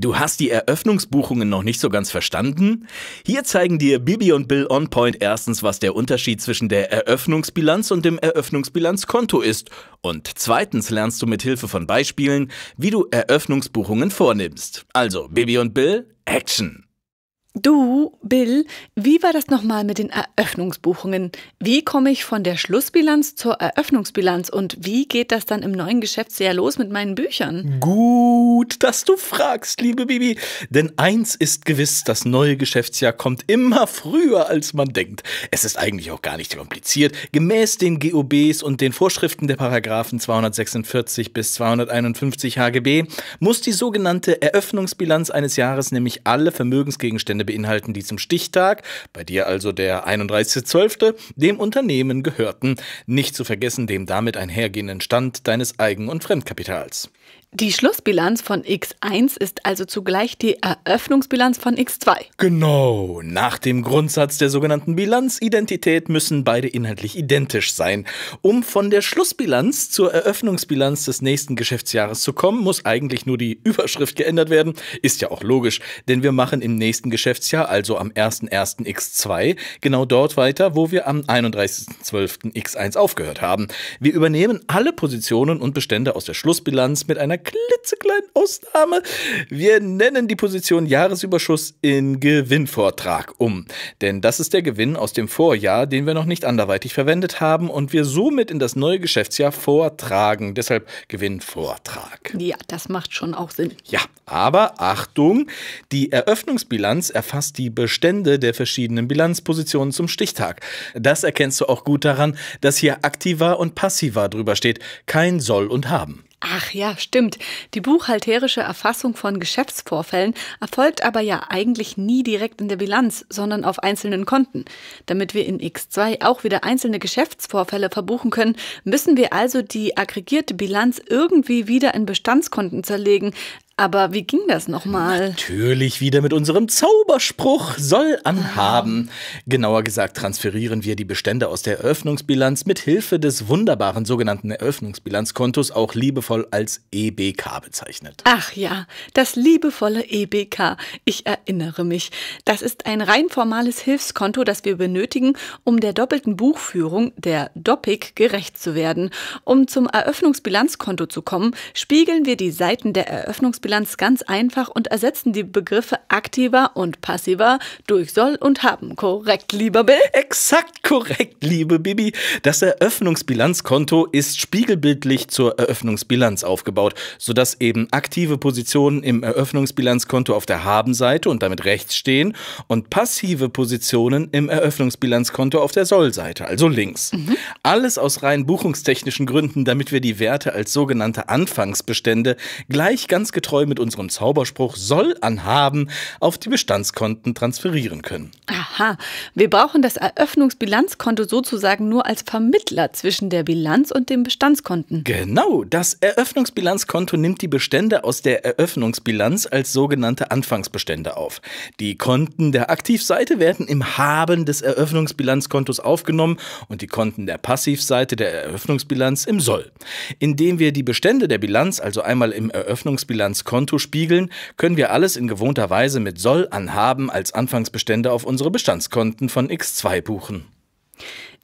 Du hast die Eröffnungsbuchungen noch nicht so ganz verstanden? Hier zeigen dir Bibi und Bill on Point erstens, was der Unterschied zwischen der Eröffnungsbilanz und dem Eröffnungsbilanzkonto ist. Und zweitens lernst du mit Hilfe von Beispielen, wie du Eröffnungsbuchungen vornimmst. Also, Bibi und Bill, Action! Du, Bill, wie war das nochmal mit den Eröffnungsbuchungen? Wie komme ich von der Schlussbilanz zur Eröffnungsbilanz und wie geht das dann im neuen Geschäftsjahr los mit meinen Büchern? Gut, dass du fragst, liebe Bibi. Denn eins ist gewiss, das neue Geschäftsjahr kommt immer früher, als man denkt. Es ist eigentlich auch gar nicht kompliziert. Gemäß den GOBs und den Vorschriften der Paragraphen 246 bis 251 HGB muss die sogenannte Eröffnungsbilanz eines Jahres nämlich alle Vermögensgegenstände Gegenstände beinhalten, die zum Stichtag, bei dir also der 31.12., dem Unternehmen gehörten, nicht zu vergessen dem damit einhergehenden Stand deines Eigen- und Fremdkapitals. Die Schlussbilanz von X1 ist also zugleich die Eröffnungsbilanz von X2. Genau. Nach dem Grundsatz der sogenannten Bilanzidentität müssen beide inhaltlich identisch sein. Um von der Schlussbilanz zur Eröffnungsbilanz des nächsten Geschäftsjahres zu kommen, muss eigentlich nur die Überschrift geändert werden. Ist ja auch logisch, denn wir machen im nächsten Geschäftsjahr, also am 1.1. X2, genau dort weiter, wo wir am 31.12. X1 aufgehört haben. Wir übernehmen alle Positionen und Bestände aus der Schlussbilanz mit einer klitzekleinen Ausnahme. Wir nennen die Position Jahresüberschuss in Gewinnvortrag um. Denn das ist der Gewinn aus dem Vorjahr, den wir noch nicht anderweitig verwendet haben und wir somit in das neue Geschäftsjahr vortragen. Deshalb Gewinnvortrag. Ja, das macht schon auch Sinn. Ja, aber Achtung, die Eröffnungsbilanz erfasst die Bestände der verschiedenen Bilanzpositionen zum Stichtag. Das erkennst du auch gut daran, dass hier aktiver und passiver drüber steht. Kein soll und haben. Ach ja, stimmt. Die buchhalterische Erfassung von Geschäftsvorfällen erfolgt aber ja eigentlich nie direkt in der Bilanz, sondern auf einzelnen Konten. Damit wir in X2 auch wieder einzelne Geschäftsvorfälle verbuchen können, müssen wir also die aggregierte Bilanz irgendwie wieder in Bestandskonten zerlegen, aber wie ging das nochmal? Natürlich wieder mit unserem Zauberspruch soll anhaben. Ah. Genauer gesagt transferieren wir die Bestände aus der Eröffnungsbilanz mit Hilfe des wunderbaren sogenannten Eröffnungsbilanzkontos, auch liebevoll als EBK bezeichnet. Ach ja, das liebevolle EBK. Ich erinnere mich. Das ist ein rein formales Hilfskonto, das wir benötigen, um der doppelten Buchführung, der DOPIC, gerecht zu werden. Um zum Eröffnungsbilanzkonto zu kommen, spiegeln wir die Seiten der Eröffnungsbilanz Bilanz ganz einfach und ersetzen die Begriffe aktiver und passiver durch soll und haben. Korrekt, lieber Bill? Exakt korrekt, liebe Bibi. Das Eröffnungsbilanzkonto ist spiegelbildlich zur Eröffnungsbilanz aufgebaut, sodass eben aktive Positionen im Eröffnungsbilanzkonto auf der Habenseite und damit rechts stehen und passive Positionen im Eröffnungsbilanzkonto auf der Sollseite, also links. Mhm. Alles aus rein buchungstechnischen Gründen, damit wir die Werte als sogenannte Anfangsbestände gleich ganz getreu getreu mit unserem Zauberspruch soll anhaben auf die Bestandskonten transferieren können. Aha, wir brauchen das Eröffnungsbilanzkonto sozusagen nur als Vermittler zwischen der Bilanz und dem Bestandskonten. Genau, das Eröffnungsbilanzkonto nimmt die Bestände aus der Eröffnungsbilanz als sogenannte Anfangsbestände auf. Die Konten der Aktivseite werden im Haben des Eröffnungsbilanzkontos aufgenommen und die Konten der Passivseite der Eröffnungsbilanz im Soll. Indem wir die Bestände der Bilanz also einmal im Eröffnungsbilanzkonto Konto spiegeln, können wir alles in gewohnter Weise mit Soll an Haben als Anfangsbestände auf unsere Bestandskonten von X2 buchen.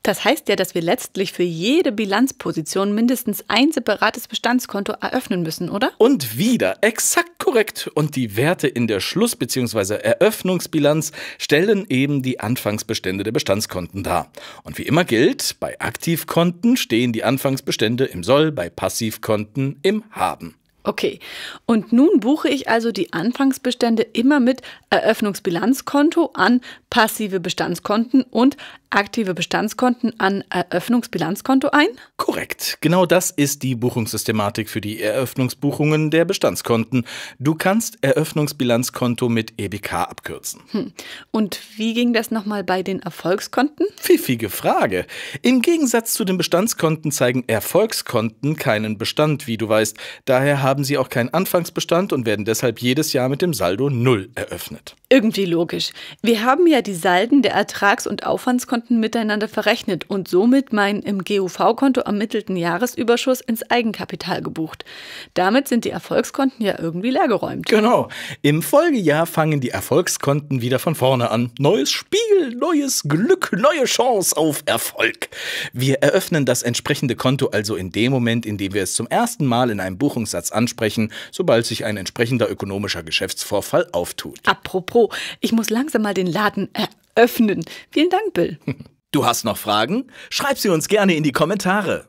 Das heißt ja, dass wir letztlich für jede Bilanzposition mindestens ein separates Bestandskonto eröffnen müssen, oder? Und wieder, exakt korrekt. Und die Werte in der Schluss- bzw. Eröffnungsbilanz stellen eben die Anfangsbestände der Bestandskonten dar. Und wie immer gilt, bei Aktivkonten stehen die Anfangsbestände im Soll, bei Passivkonten im Haben. Okay, und nun buche ich also die Anfangsbestände immer mit Eröffnungsbilanzkonto an passive Bestandskonten und aktive Bestandskonten an Eröffnungsbilanzkonto ein? Korrekt, genau das ist die Buchungssystematik für die Eröffnungsbuchungen der Bestandskonten. Du kannst Eröffnungsbilanzkonto mit EBK abkürzen. Hm. Und wie ging das nochmal bei den Erfolgskonten? Pfiffige Frage. Im Gegensatz zu den Bestandskonten zeigen Erfolgskonten keinen Bestand, wie du weißt. Daher haben haben sie auch keinen Anfangsbestand und werden deshalb jedes Jahr mit dem Saldo Null eröffnet. Irgendwie logisch. Wir haben ja die Salden der Ertrags- und Aufwandskonten miteinander verrechnet und somit meinen im GUV-Konto ermittelten Jahresüberschuss ins Eigenkapital gebucht. Damit sind die Erfolgskonten ja irgendwie leergeräumt. Genau. Im Folgejahr fangen die Erfolgskonten wieder von vorne an. Neues Spiel, neues Glück, neue Chance auf Erfolg. Wir eröffnen das entsprechende Konto also in dem Moment, in dem wir es zum ersten Mal in einem Buchungssatz anfangen ansprechen, sobald sich ein entsprechender ökonomischer Geschäftsvorfall auftut. Apropos, ich muss langsam mal den Laden eröffnen. Vielen Dank, Bill. Du hast noch Fragen? Schreib sie uns gerne in die Kommentare.